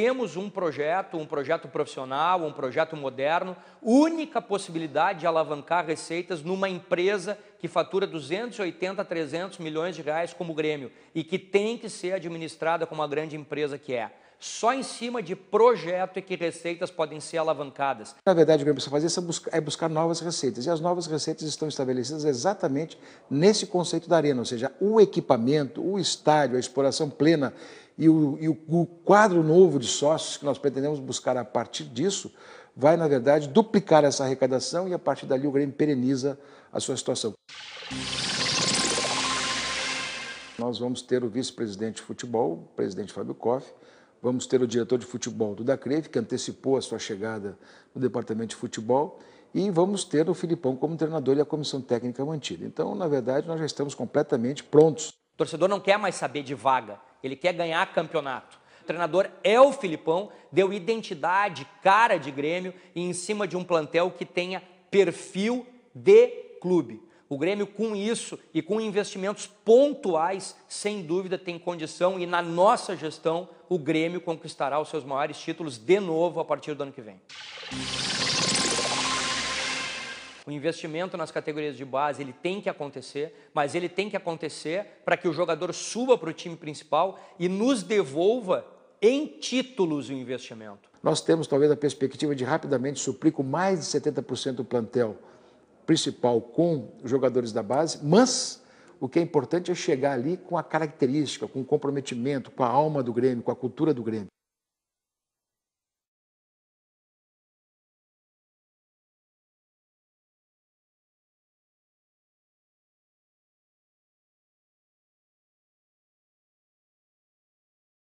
temos um projeto, um projeto profissional, um projeto moderno, única possibilidade de alavancar receitas numa empresa que fatura 280 300 milhões de reais como Grêmio e que tem que ser administrada como a grande empresa que é. Só em cima de projeto é que receitas podem ser alavancadas. Na verdade, o que precisa fazer é, é buscar novas receitas. E as novas receitas estão estabelecidas exatamente nesse conceito da arena, ou seja, o equipamento, o estádio, a exploração plena e o, e o quadro novo de sócios que nós pretendemos buscar a partir disso vai, na verdade, duplicar essa arrecadação e a partir dali o Grêmio pereniza a sua situação. Nós vamos ter o vice-presidente de futebol, o presidente Fábio Koff, vamos ter o diretor de futebol do Dacreve, que antecipou a sua chegada no departamento de futebol, e vamos ter o Filipão como treinador e a comissão técnica mantida. Então, na verdade, nós já estamos completamente prontos. O torcedor não quer mais saber de vaga ele quer ganhar campeonato. O treinador é o Filipão, deu identidade, cara de Grêmio e em cima de um plantel que tenha perfil de clube. O Grêmio, com isso e com investimentos pontuais, sem dúvida tem condição e na nossa gestão o Grêmio conquistará os seus maiores títulos de novo a partir do ano que vem. O investimento nas categorias de base ele tem que acontecer, mas ele tem que acontecer para que o jogador suba para o time principal e nos devolva em títulos o investimento. Nós temos talvez a perspectiva de rapidamente suprir com mais de 70% do plantel principal com jogadores da base, mas o que é importante é chegar ali com a característica, com o comprometimento, com a alma do Grêmio, com a cultura do Grêmio.